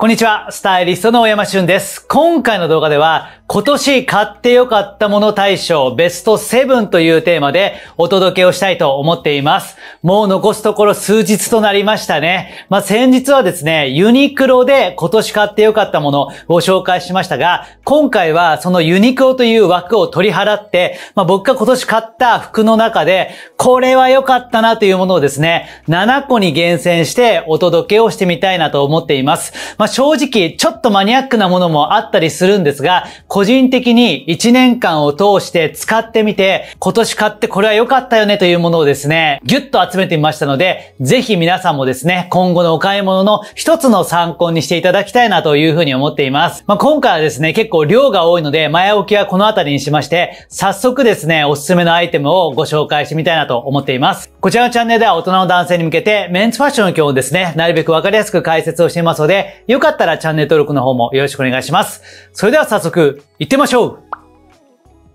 こんにちは、スタイリストの大山俊です。今回の動画では、今年買って良かったもの大賞ベスト7というテーマでお届けをしたいと思っています。もう残すところ数日となりましたね。まあ、先日はですね、ユニクロで今年買って良かったものをご紹介しましたが、今回はそのユニクロという枠を取り払って、まあ、僕が今年買った服の中で、これは良かったなというものをですね、7個に厳選してお届けをしてみたいなと思っています。まあ正直ちょっとマニアックなものもあったりするんですが、個人的に1年間を通して使ってみて、今年買ってこれは良かったよねというものをですね、ぎゅっと集めてみましたので、ぜひ皆さんもですね、今後のお買い物の一つの参考にしていただきたいなというふうに思っています。まあ今回はですね、結構量が多いので、前置きはこの辺りにしまして、早速ですね、おすすめのアイテムをご紹介してみたいなと思っています。こちらのチャンネルでは大人の男性に向けて、メンツファッションの日をですね、なるべくわかりやすく解説をしていますので、よよかったらチャンネル登録の方もよろしくお願いします。それでは早速、行ってみましょう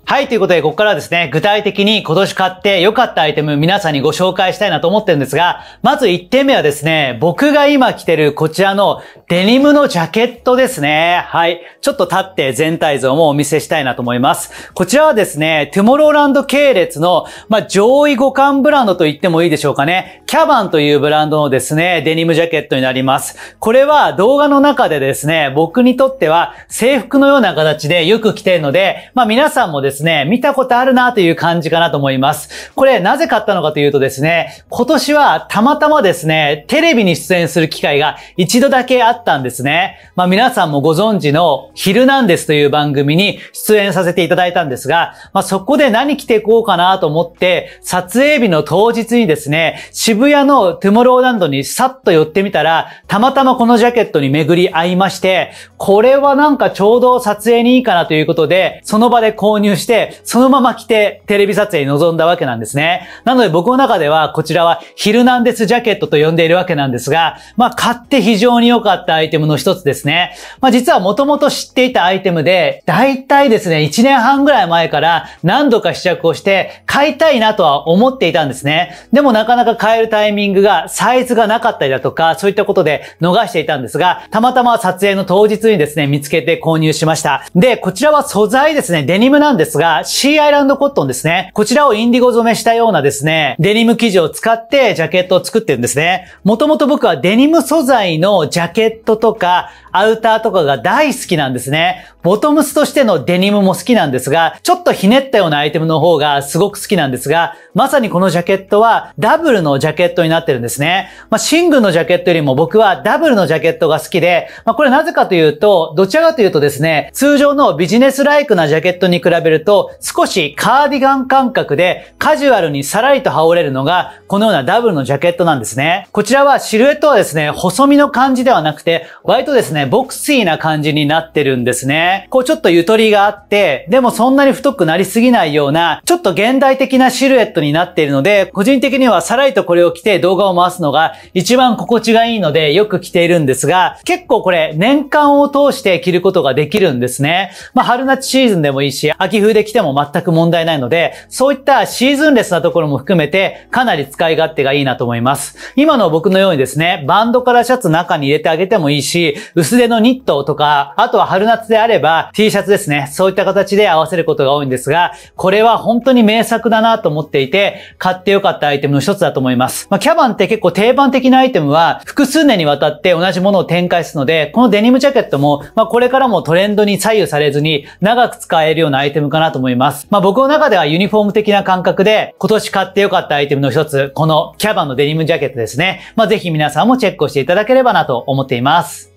はい、ということで、ここからはですね、具体的に今年買って良かったアイテム皆さんにご紹介したいなと思ってるんですが、まず1点目はですね、僕が今着てるこちらのデニムのジャケットですね。はい。ちょっと立って全体像もお見せしたいなと思います。こちらはですね、トゥモローランド系列の、まあ、上位互換ブランドと言ってもいいでしょうかね。キャバンというブランドのですね、デニムジャケットになります。これは動画の中でですね、僕にとっては制服のような形でよく着てるので、まあ皆さんもですねですね、見たことあるなという感じかなと思います。これなぜ買ったのかというとですね、今年はたまたまですね、テレビに出演する機会が一度だけあったんですね。まあ皆さんもご存知のヒルナンデスという番組に出演させていただいたんですが、まあそこで何着ていこうかなと思って、撮影日の当日にですね、渋谷のトゥモローランドにさっと寄ってみたら、たまたまこのジャケットに巡り合いまして、これはなんかちょうど撮影にいいかなということで、その場で購入してして、そのまま着てテレビ撮影に臨んだわけなんですね。なので僕の中では、こちらはヒルナンデスジャケットと呼んでいるわけなんですが、まあ、買って非常に良かったアイテムの一つですね。まあ、実はもともと知っていたアイテムで、だいたいですね、1年半ぐらい前から何度か試着をして、買いたいなとは思っていたんですね。でもなかなか買えるタイミングが、サイズがなかったりだとか、そういったことで逃していたんですが、たまたま撮影の当日にですね、見つけて購入しました。で、こちらは素材ですね、デニムなんですですが、シーアイランドコットンですね。こちらをインディゴ染めしたようなですね、デニム生地を使ってジャケットを作ってるんですね。もともと僕はデニム素材のジャケットとか、アウターとかが大好きなんですね。ボトムスとしてのデニムも好きなんですが、ちょっとひねったようなアイテムの方がすごく好きなんですが、まさにこのジャケットはダブルのジャケットになってるんですね。まあ、シングルのジャケットよりも僕はダブルのジャケットが好きで、まあ、これなぜかというと、どちらかというとですね、通常のビジネスライクなジャケットに比べるると、少しカーディガン感覚でカジュアルにさらりと羽織れるのが、このようなダブルのジャケットなんですね。こちらはシルエットはですね、細身の感じではなくて、割とですね、ボクシーな感じになってるんですね。こうちょっとゆとりがあって、でもそんなに太くなりすぎないような、ちょっと現代的なシルエットになっているので、個人的にはさらりとこれを着て動画を回すのが一番心地がいいのでよく着ているんですが、結構これ年間を通して着ることができるんですね。まあ春夏シーズンでもいいし、秋冬で来ても全く問題ないので、そういったシーズンレスなところも含めて、かなり使い勝手がいいなと思います。今の僕のようにですね、バンドからシャツ中に入れてあげてもいいし、薄手のニットとか、あとは春夏であれば T シャツですね。そういった形で合わせることが多いんですが、これは本当に名作だなと思っていて、買ってよかったアイテムの一つだと思います。まあ、キャバンって結構定番的なアイテムは、複数年にわたって同じものを展開するので、このデニムジャケットも、まあ、これからもトレンドに左右されずに、長く使えるようなアイテムかななと思います。まあ僕の中ではユニフォーム的な感覚で、今年買ってよかったアイテムの一つ、このキャバのデニムジャケットですね。まあぜひ皆さんもチェックをしていただければなと思っています。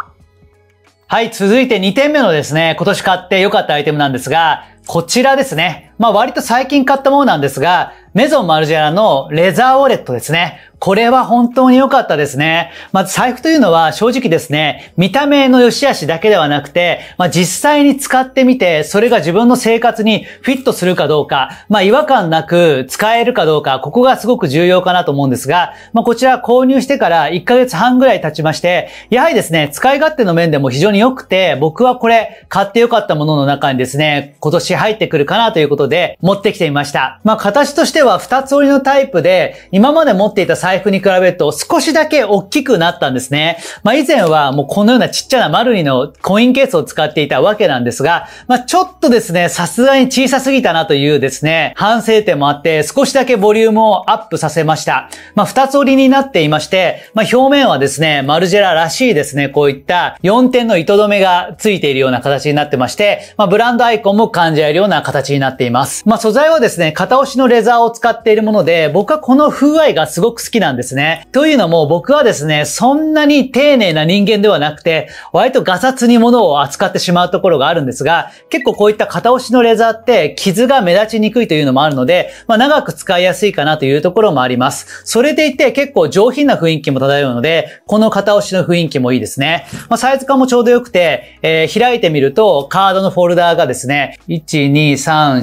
はい、続いて2点目のですね、今年買って良かったアイテムなんですが、こちらですね。まあ割と最近買ったものなんですが、メゾンマルジェラのレザーウォレットですね。これは本当に良かったですね。まず、あ、財布というのは正直ですね、見た目の良し悪しだけではなくて、まあ実際に使ってみて、それが自分の生活にフィットするかどうか、まあ違和感なく使えるかどうか、ここがすごく重要かなと思うんですが、まあこちら購入してから1ヶ月半ぐらい経ちまして、やはりですね、使い勝手の面でも非常に良くて、僕はこれ買って良かったものの中にですね、今年入ってくるかなということことで持ってきてみました。まあ、形としては二つ折りのタイプで、今まで持っていた財布に比べると少しだけ大きくなったんですね。まあ、以前はもうこのようなちっちゃなマルニのコインケースを使っていたわけなんですが、まあ、ちょっとですね、さすがに小さすぎたなというですね、反省点もあって、少しだけボリュームをアップさせました。まあ、二つ折りになっていまして、まあ、表面はですね、マルジェラらしいですね、こういった4点の糸止めがついているような形になってまして、まあ、ブランドアイコンも感じられるような形になっています。ます。まあ、素材はですね、片押しのレザーを使っているもので、僕はこの風合いがすごく好きなんですね。というのも僕はですね、そんなに丁寧な人間ではなくて、割とガサツに物を扱ってしまうところがあるんですが、結構こういった片押しのレザーって傷が目立ちにくいというのもあるので、まあ、長く使いやすいかなというところもあります。それでいて結構上品な雰囲気も漂うので、この片押しの雰囲気もいいですね。まあ、サイズ感もちょうど良くて、えー、開いてみるとカードのフォルダーがですね、1、2、3、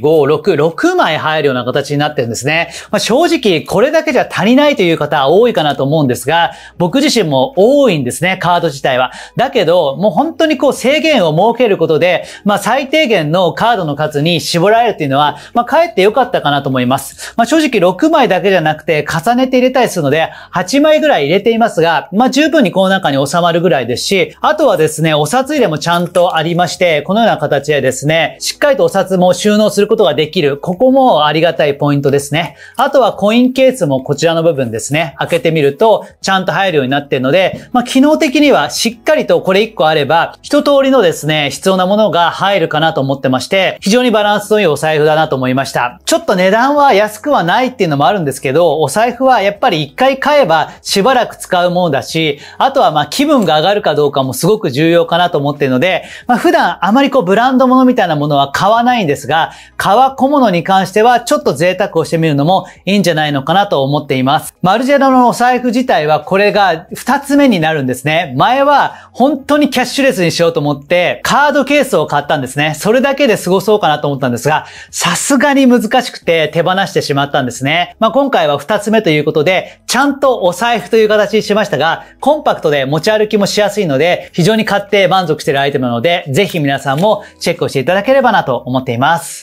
5、6、6枚入るような形になってるんですね。まあ、正直、これだけじゃ足りないという方多いかなと思うんですが、僕自身も多いんですね、カード自体は。だけど、もう本当にこう制限を設けることで、まあ、最低限のカードの数に絞られるっていうのは、まあ、かえって良かったかなと思います。まあ、正直6枚だけじゃなくて、重ねて入れたりするので、8枚ぐらい入れていますが、まあ、十分にこの中に収まるぐらいですし、あとはですね、お札入れもちゃんとありまして、このような形でですね、しっかりとお札も収納することができる。ここもありがたいポイントですね。あとはコインケースもこちらの部分ですね。開けてみると、ちゃんと入るようになっているので、まあ、機能的にはしっかりとこれ1個あれば、一通りのですね、必要なものが入るかなと思ってまして、非常にバランスのいいお財布だなと思いました。ちょっと値段は安くはないっていうのもあるんですけど、お財布はやっぱり1回買えばしばらく使うものだし、あとはま気分が上がるかどうかもすごく重要かなと思っているので、まあ、普段あまりこうブランドものみたいなものは買わないんですが、革小物に関してはちょっと贅沢をしてみるのもいいんじゃないのかなと思っています。マルジェラのお財布自体はこれが2つ目になるんですね。前は本当にキャッシュレスにしようと思って、カードケースを買ったんですね。それだけで過ごそうかなと思ったんですが、さすがに難しくて手放してしまったんですね。まあ、今回は2つ目ということで、ちゃんとお財布という形にしましたが、コンパクトで持ち歩きもしやすいので、非常に買って満足しているアイテムなので、ぜひ皆さんもチェックをしていただければなと思っています。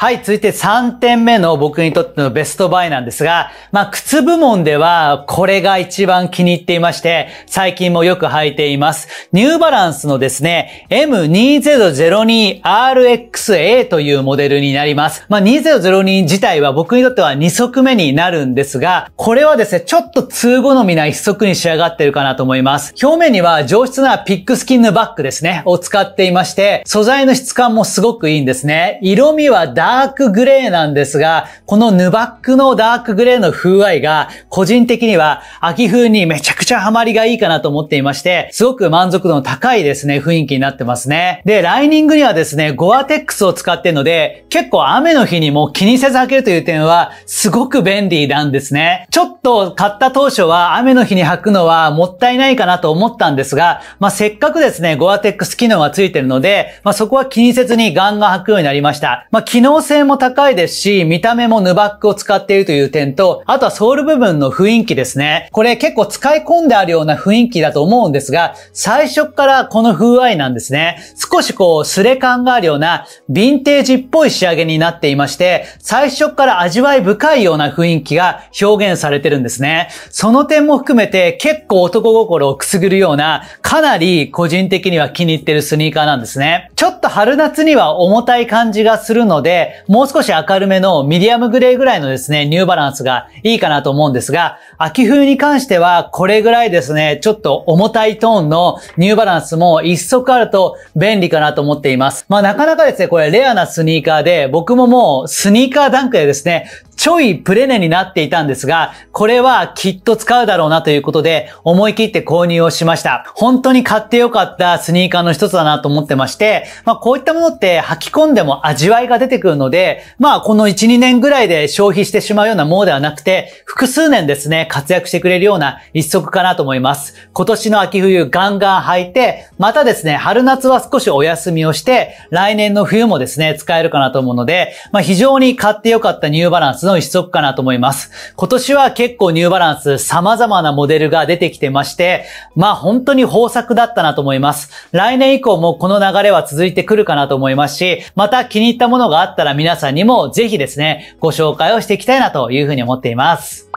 はい、続いて3点目の僕にとってのベストバイなんですが、まあ、靴部門ではこれが一番気に入っていまして、最近もよく履いています。ニューバランスのですね、M2002RXA というモデルになります。まあ、2002自体は僕にとっては2足目になるんですが、これはですね、ちょっと通好みな1足に仕上がってるかなと思います。表面には上質なピックスキンのバッグですね、を使っていまして、素材の質感もすごくいいんですね。色味はダークグレーなんですが、このヌバックのダークグレーの風合いが、個人的には秋風にめちゃくちゃハマりがいいかなと思っていまして、すごく満足度の高いですね、雰囲気になってますね。で、ライニングにはですね、ゴアテックスを使ってるので、結構雨の日にも気にせず履けるという点は、すごく便利なんですね。ちょっと買った当初は雨の日に履くのはもったいないかなと思ったんですが、まあ、せっかくですね、ゴアテックス機能がついてるので、まあ、そこは気にせずにガンガン履くようになりました。まあ、能性も高いですし、見た目もヌバックを使っているという点と、あとはソール部分の雰囲気ですね。これ結構使い込んであるような雰囲気だと思うんですが、最初からこの風合いなんですね。少しこう、スレ感があるような、ヴィンテージっぽい仕上げになっていまして、最初から味わい深いような雰囲気が表現されてるんですね。その点も含めて結構男心をくすぐるような、かなり個人的には気に入ってるスニーカーなんですね。ちょっと春夏には重たい感じがするので、もう少し明るめのミディアムグレーぐらいのですね、ニューバランスがいいかなと思うんですが、秋冬に関してはこれぐらいですね、ちょっと重たいトーンのニューバランスも一足あると便利かなと思っています。まあなかなかですね、これレアなスニーカーで、僕ももうスニーカーダンクでですね、ちょいプレネになっていたんですが、これはきっと使うだろうなということで、思い切って購入をしました。本当に買ってよかったスニーカーの一つだなと思ってまして、まあこういったものって履き込んでも味わいが出てくるので、まあこの1、2年ぐらいで消費してしまうようなものではなくて、複数年ですね、活躍してくれるような一足かなと思います。今年の秋冬ガンガン履いて、またですね、春夏は少しお休みをして、来年の冬もですね、使えるかなと思うので、まあ非常に買ってよかったニューバランスの一足かなと思います。今年は結構ニューバランス様々なモデルが出てきてまして、まあ本当に豊作だったなと思います。来年以降もこの流れは続いてくるかなと思いますし、また気に入ったものがあったら皆さんにもぜひですね、ご紹介をしていきたいなというふうに思っています。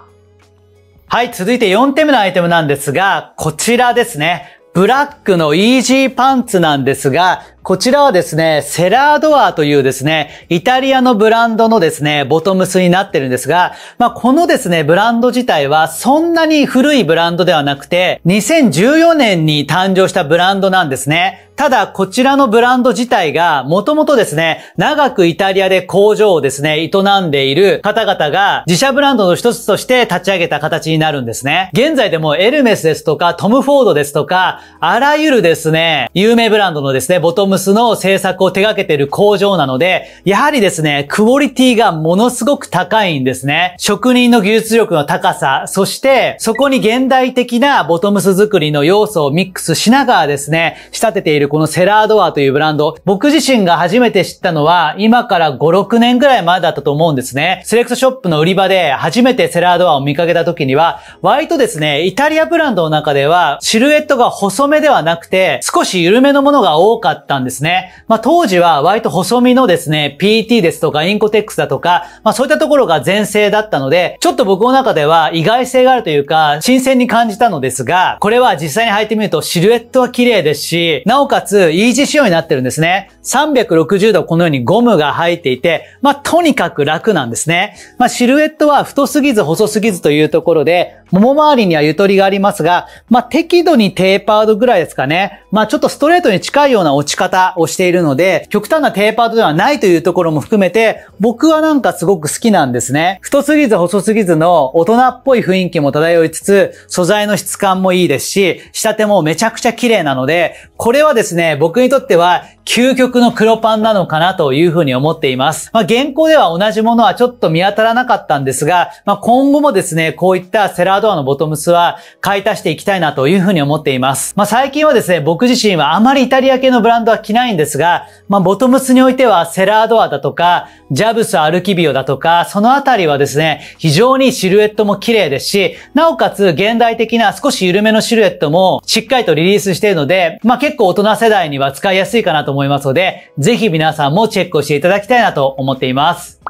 はい、続いて4点目のアイテムなんですが、こちらですね。ブラックのイージーパンツなんですが、こちらはですね、セラードアというですね、イタリアのブランドのですね、ボトムスになってるんですが、まあ、このですね、ブランド自体はそんなに古いブランドではなくて、2014年に誕生したブランドなんですね。ただ、こちらのブランド自体が、もともとですね、長くイタリアで工場をですね、営んでいる方々が、自社ブランドの一つとして立ち上げた形になるんですね。現在でもエルメスですとか、トム・フォードですとか、あらゆるですね、有名ブランドのですね、ボトムムスの制作を手掛けている工場なので、やはりですね、クオリティがものすごく高いんですね。職人の技術力の高さ、そしてそこに現代的なボトムス作りの要素をミックスしながらですね、仕立てているこのセラードアというブランド、僕自身が初めて知ったのは、今から5、6年ぐらい前だったと思うんですね。セレクトショップの売り場で初めてセラードアを見かけた時には、割とですね、イタリアブランドの中では、シルエットが細めではなくて、少し緩めのものが多かったんですんですね。まあ、当時は割と細身のですね、PT ですとかインコテックスだとか、まあ、そういったところが全盛だったので、ちょっと僕の中では意外性があるというか、新鮮に感じたのですが、これは実際に履いてみるとシルエットは綺麗ですし、なおかつイージー仕様になってるんですね。360度このようにゴムが入っていて、まあ、とにかく楽なんですね。まあ、シルエットは太すぎず細すぎずというところで、もも周りにはゆとりがありますが、まあ、適度にテーパードぐらいですかね。まあ、ちょっとストレートに近いような落ち方方をしているので、極端な低パートではないというところも含めて、僕はなんかすごく好きなんですね。太すぎず細すぎずの大人っぽい雰囲気も漂いつつ、素材の質感もいいですし、仕立てもめちゃくちゃ綺麗なので、これはですね、僕にとっては究極の黒パンなのかなというふうに思っています。まあ、現行では同じものはちょっと見当たらなかったんですが、まあ、今後もですね、こういったセラードアのボトムスは買い足していきたいなというふうに思っています。まあ、最近はですね、僕自身はあまりイタリア系のブランドは着ないんですが、まあ、ボトムスにおいてはセラードアだとか、ジャブスアルキビオだとか、そのあたりはですね、非常にシルエットも綺麗ですし、なおかつ現代的な少し緩めのシルエットもしっかりとリリースしているので、まあ、結構大人世代には使いやすいかなと思います。思いますので、ぜひ皆さんもチェックをしていただきたいなと思っています。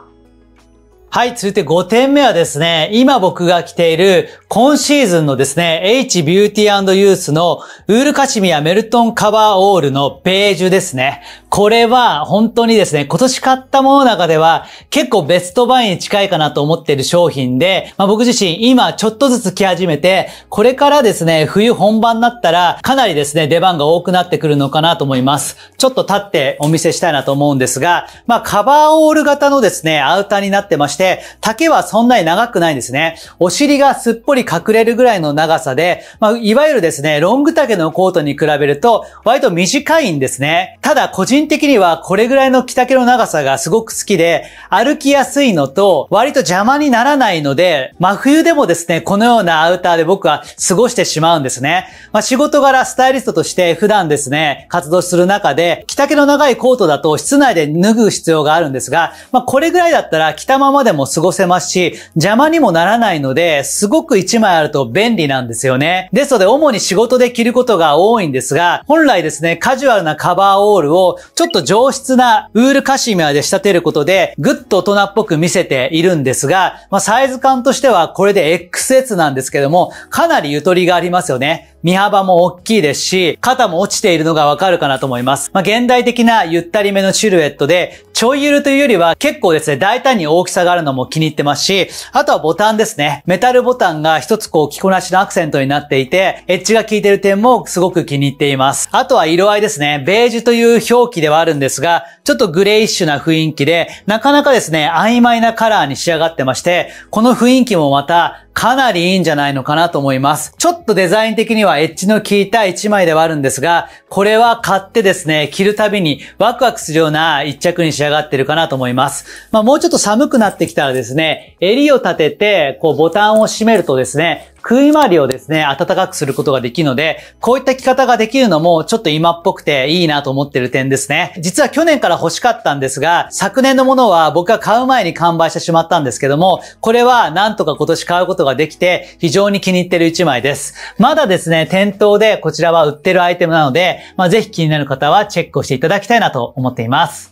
はい、続いて5点目はですね、今僕が着ている今シーズンのですね、H Beauty Youth のウールカシミヤメルトンカバーオールのベージュですね。これは本当にですね、今年買ったものの中では結構ベストバイに近いかなと思っている商品で、まあ、僕自身今ちょっとずつ着始めて、これからですね、冬本番になったらかなりですね、出番が多くなってくるのかなと思います。ちょっと立ってお見せしたいなと思うんですが、まあカバーオール型のですね、アウターになってまして、して、丈はそんなに長くないんですね。お尻がすっぽり隠れるぐらいの長さで、まあ、いわゆるですね、ロング丈のコートに比べると、割と短いんですね。ただ、個人的にはこれぐらいの着丈の長さがすごく好きで、歩きやすいのと、割と邪魔にならないので、真冬でもですね、このようなアウターで僕は過ごしてしまうんですね。まあ、仕事柄スタイリストとして普段ですね、活動する中で、着丈の長いコートだと室内で脱ぐ必要があるんですが、まあ、これぐらいだったら着たままででも過ごせますし、邪魔にもならないので、すごく1枚あると便利なんですよね。ですので、主に仕事で着ることが多いんですが、本来ですね、カジュアルなカバーオールを、ちょっと上質なウールカシミアで仕立てることで、ぐっと大人っぽく見せているんですが、まあ、サイズ感としてはこれで XS なんですけども、かなりゆとりがありますよね。身幅も大きいですし、肩も落ちているのがわかるかなと思います。まあ、現代的なゆったりめのシルエットで、ちょいゆるというよりは結構ですね、大胆に大きさがあるのも気に入ってますし、あとはボタンですね。メタルボタンが一つこう着こなしのアクセントになっていて、エッジが効いてる点もすごく気に入っています。あとは色合いですね。ベージュという表記ではあるんですが、ちょっとグレイッシュな雰囲気で、なかなかですね、曖昧なカラーに仕上がってまして、この雰囲気もまたかなりいいんじゃないのかなと思います。ちょっとデザイン的にはエッジの効いた一枚ではあるんですが、これは買ってですね、着るたびにワクワクするような一着に仕上がってるかなと思います。まあもうちょっと寒くなってきたらですね、襟を立てて、こうボタンを閉めるとですね、食い回りをですね、暖かくすることができるので、こういった着方ができるのもちょっと今っぽくていいなと思ってる点ですね。実は去年から欲しかったんですが、昨年のものは僕が買う前に完売してしまったんですけども、これはなんとか今年買うことができて、非常に気に入ってる1枚です。まだですね、店頭でこちらは売ってるアイテムなので、まあ、ぜひ気になる方はチェックをしていただきたいなと思っています。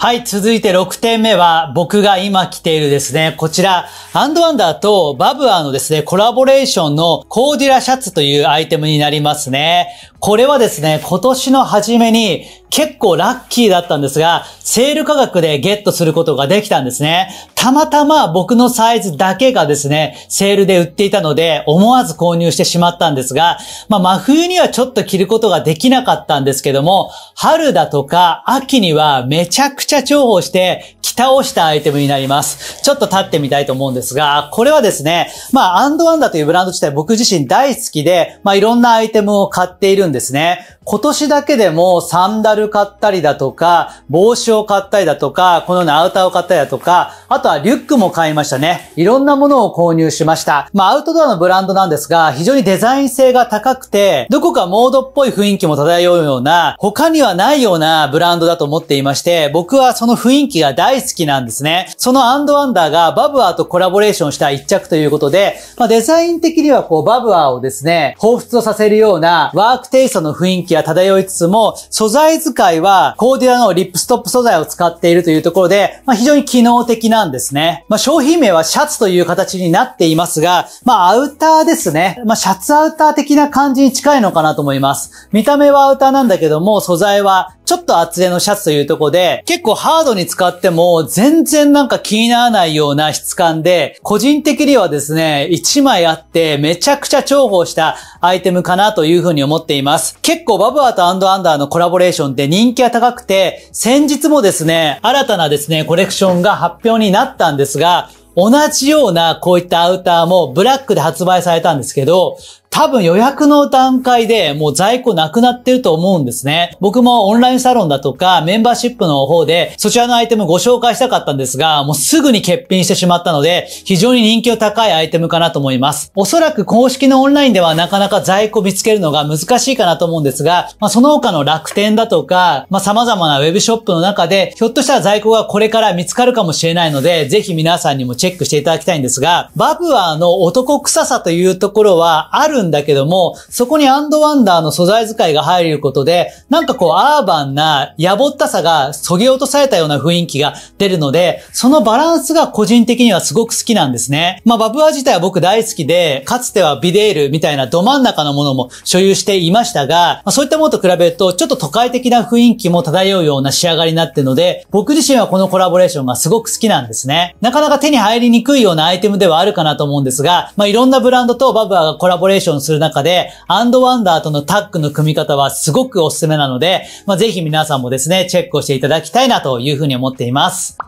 はい、続いて6点目は、僕が今着ているですね、こちら、アンドワンダーとバブアーのですね、コラボレーションのコーデュラシャツというアイテムになりますね。これはですね、今年の初めに結構ラッキーだったんですが、セール価格でゲットすることができたんですね。たまたま僕のサイズだけがですね、セールで売っていたので、思わず購入してしまったんですが、まあ真冬にはちょっと着ることができなかったんですけども、春だとか秋にはめちゃくちゃ重宝して着倒したアイテムになります。ちょっと立ってみたいと思うんですが、これはですね、まあアンドワンダというブランド自体僕自身大好きで、まあいろんなアイテムを買っているんですね。今年だけでもサンダル買ったりだとか、帽子を買ったりだとか、このようなアウターを買ったりだとか、あとはリュックも買いましたね。いろんなものを購入しました。まあ、アウトドアのブランドなんですが、非常にデザイン性が高くて、どこかモードっぽい雰囲気も漂うような、他にはないようなブランドだと思っていまして、僕はその雰囲気が大好きなんですね。そのアンドアンダーがバブアーとコラボレーションした一着ということで、まあ、デザイン的にはこうバブアーをですね、彷彿とさせるようなワークテテイストの雰囲気は漂いつつも、素材使いはコーディアのリップストップ素材を使っているというところで、まあ、非常に機能的なんですね。まあ、商品名はシャツという形になっていますが、まあ、アウターですね。まあ、シャツアウター的な感じに近いのかなと思います。見た目はアウターなんだけども、素材はちょっと厚手のシャツというところで、結構ハードに使っても全然なんか気にならないような質感で、個人的にはですね、1枚あってめちゃくちゃ重宝したアイテムかなというふうに思っています。ます。結構バブアーとアンドアンダーのコラボレーションで人気が高くて、先日もですね、新たなですね、コレクションが発表になったんですが、同じようなこういったアウターもブラックで発売されたんですけど、多分予約の段階でもう在庫なくなってると思うんですね。僕もオンラインサロンだとかメンバーシップの方でそちらのアイテムご紹介したかったんですが、もうすぐに欠品してしまったので、非常に人気の高いアイテムかなと思います。おそらく公式のオンラインではなかなか在庫見つけるのが難しいかなと思うんですが、まあ、その他の楽天だとか、まあ、様々なウェブショップの中で、ひょっとしたら在庫がこれから見つかるかもしれないので、ぜひ皆さんにもチェックしていただきたいんですが、バブアーの男臭さというところはあるんんだけども、そこにアンドワンダーの素材使いが入ることで、なんかこうアーバンな、野暮ったさがそぎ落とされたような雰囲気が出るので、そのバランスが個人的にはすごく好きなんですね。まあ、バブア自体は僕大好きで、かつてはビデールみたいなど真ん中のものも所有していましたが、まあ、そういったものと比べると、ちょっと都会的な雰囲気も漂うような仕上がりになっているので、僕自身はこのコラボレーションがすごく好きなんですね。なかなか手に入りにくいようなアイテムではあるかなと思うんですが、まあ、いろんなブランドとバブアがコラボレーションションする中で、アンドワンダーとのタッグの組み方はすごくおすすめなので、まあ、ぜひ皆さんもですね、チェックをしていただきたいなというふうに思っています。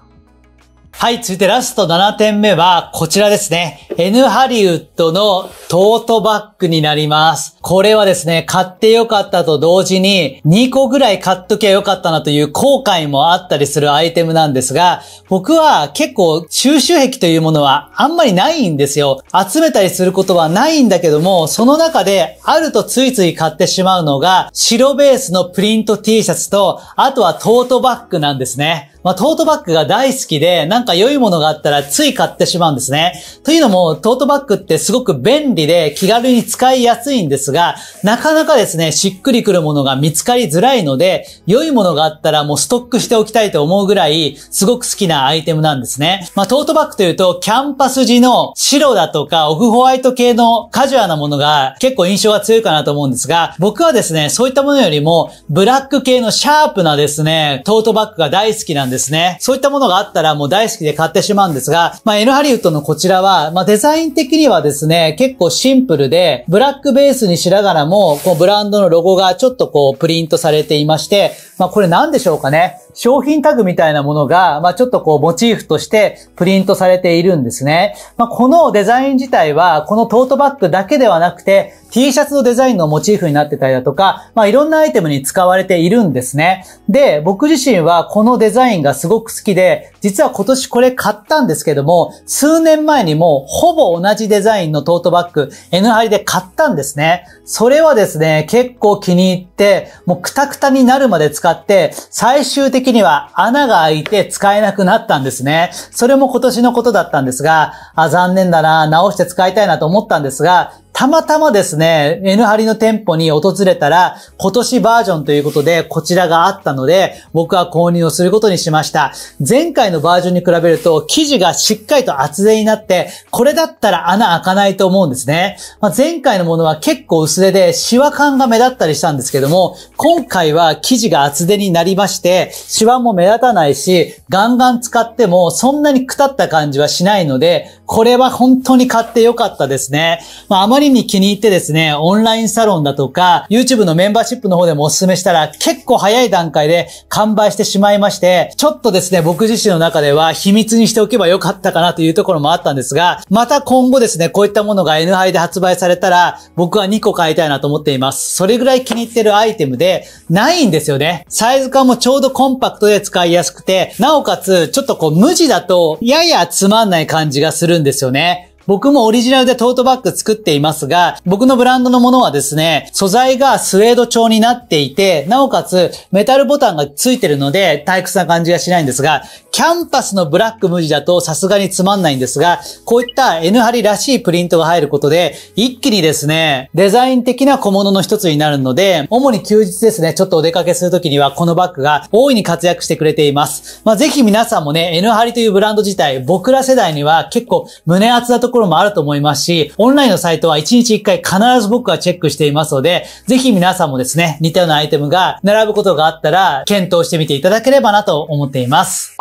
はい、続いてラスト7点目はこちらですね。N ハリウッドのトートバッグになります。これはですね、買ってよかったと同時に2個ぐらい買っときゃよかったなという後悔もあったりするアイテムなんですが、僕は結構収集癖というものはあんまりないんですよ。集めたりすることはないんだけども、その中であるとついつい買ってしまうのが白ベースのプリント T シャツと、あとはトートバッグなんですね。まあ、トートバッグが大好きで、なんか良いものがあったらつい買ってしまうんですね。というのも、トートバッグってすごく便利で気軽に使いやすいんですが、なかなかですね、しっくりくるものが見つかりづらいので、良いものがあったらもうストックしておきたいと思うぐらい、すごく好きなアイテムなんですね。まあ、トートバッグというと、キャンパス地の白だとかオフホワイト系のカジュアルなものが結構印象が強いかなと思うんですが、僕はですね、そういったものよりも、ブラック系のシャープなですね、トートバッグが大好きなんですですね。そういったものがあったらもう大好きで買ってしまうんですが、まあ、N ハリウッドのこちらは、まあ、デザイン的にはですね、結構シンプルで、ブラックベースにしながらも、こうブランドのロゴがちょっとこうプリントされていまして、まあ、これ何でしょうかね。商品タグみたいなものが、まあ、ちょっとこう、モチーフとしてプリントされているんですね。まあ、このデザイン自体は、このトートバッグだけではなくて、T シャツのデザインのモチーフになってたりだとか、まあ、いろんなアイテムに使われているんですね。で、僕自身はこのデザインがすごく好きで、実は今年これ買ったんですけども、数年前にもほぼ同じデザインのトートバッグ、N ハリで買ったんですね。それはですね、結構気に入って、もうクタクタになるまで使って、最終的的には穴が開いて使えなくなったんですね。それも今年のことだったんですが、あ残念だな、直して使いたいなと思ったんですが、たまたまですね、N ハリの店舗に訪れたら、今年バージョンということで、こちらがあったので、僕は購入をすることにしました。前回のバージョンに比べると、生地がしっかりと厚手になって、これだったら穴開かないと思うんですね。まあ、前回のものは結構薄手で、シワ感が目立ったりしたんですけども、今回は生地が厚手になりまして、シワも目立たないし、ガンガン使っても、そんなにくたった感じはしないので、これは本当に買ってよかったですね。まあ、あまりに気に入ってですね、オンラインサロンだとか、YouTube のメンバーシップの方でもお勧めしたら、結構早い段階で完売してしまいまして、ちょっとですね、僕自身の中では秘密にしておけばよかったかなというところもあったんですが、また今後ですね、こういったものが N 杯で発売されたら、僕は2個買いたいなと思っています。それぐらい気に入ってるアイテムで、ないんですよね。サイズ感もちょうどコンパクトで使いやすくて、なおかつ、ちょっとこう無地だと、ややつまんない感じがするんですよね。僕もオリジナルでトートバッグ作っていますが、僕のブランドのものはですね、素材がスウェード調になっていて、なおかつメタルボタンがついてるので退屈な感じがしないんですが、キャンパスのブラック無地だとさすがにつまんないんですが、こういった N 張りらしいプリントが入ることで、一気にですね、デザイン的な小物の一つになるので、主に休日ですね、ちょっとお出かけするときにはこのバッグが大いに活躍してくれています。まあ、ぜひ皆さんもね、N 張りというブランド自体、僕ら世代には結構胸厚なところころもあると思いますし、オンラインのサイトは1日1回必ず僕はチェックしていますので、ぜひ皆さんもですね、似たようなアイテムが並ぶことがあったら、検討してみていただければなと思っています。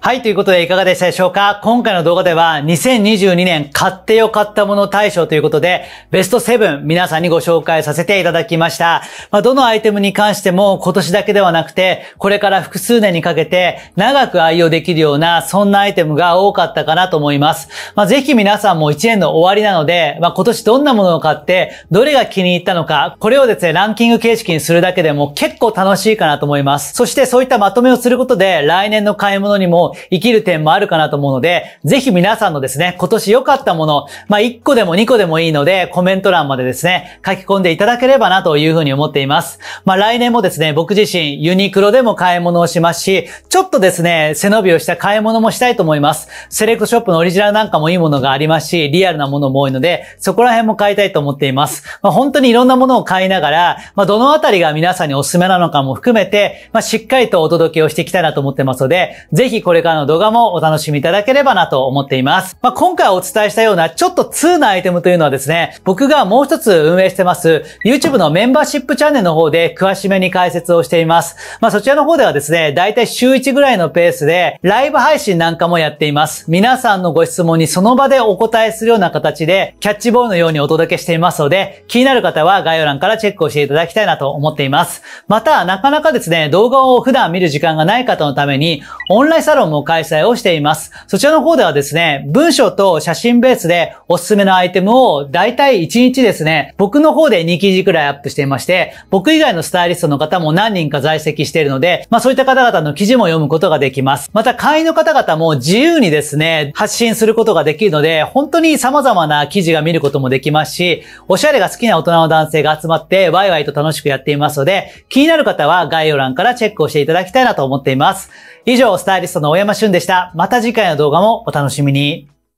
はい、ということでいかがでしたでしょうか今回の動画では2022年買ってよかったもの大賞ということでベスト7皆さんにご紹介させていただきました。まあ、どのアイテムに関しても今年だけではなくてこれから複数年にかけて長く愛用できるようなそんなアイテムが多かったかなと思います。まあ、ぜひ皆さんも1年の終わりなので、まあ、今年どんなものを買ってどれが気に入ったのかこれをですねランキング形式にするだけでも結構楽しいかなと思います。そしてそういったまとめをすることで来年の買い物にも生きる点もあるかなと思うので、ぜひ皆さんのですね、今年良かったもの、まあ、1個でも2個でもいいので、コメント欄までですね、書き込んでいただければなというふうに思っています。まあ、来年もですね、僕自身、ユニクロでも買い物をしますし、ちょっとですね、背伸びをした買い物もしたいと思います。セレクトショップのオリジナルなんかもいいものがありますし、リアルなものも多いので、そこら辺も買いたいと思っています。まあ、本当にいろんなものを買いながら、まあ、どのあたりが皆さんにおすすめなのかも含めて、まあ、しっかりとお届けをしていきたいなと思ってますので、ぜひこれれからの動画もお楽しみいただければなと思っています。まあ、今回お伝えしたようなちょっと2なアイテムというのはですね、僕がもう一つ運営してます YouTube のメンバーシップチャンネルの方で詳しめに解説をしています。まあ、そちらの方ではですね、だいたい週1ぐらいのペースでライブ配信なんかもやっています。皆さんのご質問にその場でお答えするような形でキャッチボールのようにお届けしていますので、気になる方は概要欄からチェックをしていただきたいなと思っています。また、なかなかですね、動画を普段見る時間がない方のために、オンラインサロンンも開催をしています。そちらの方ではですね、文章と写真ベースでおすすめのアイテムをだいたい1日ですね、僕の方で2記事くらいアップしていまして、僕以外のスタイリストの方も何人か在籍しているので、まあそういった方々の記事も読むことができます。また会員の方々も自由にですね、発信することができるので、本当に様々な記事が見ることもできますし、おしゃれが好きな大人の男性が集まってワイワイと楽しくやっていますので、気になる方は概要欄からチェックをしていただきたいなと思っています。以上、スタイリストの山俊でした。また次回の動画もお楽しみに。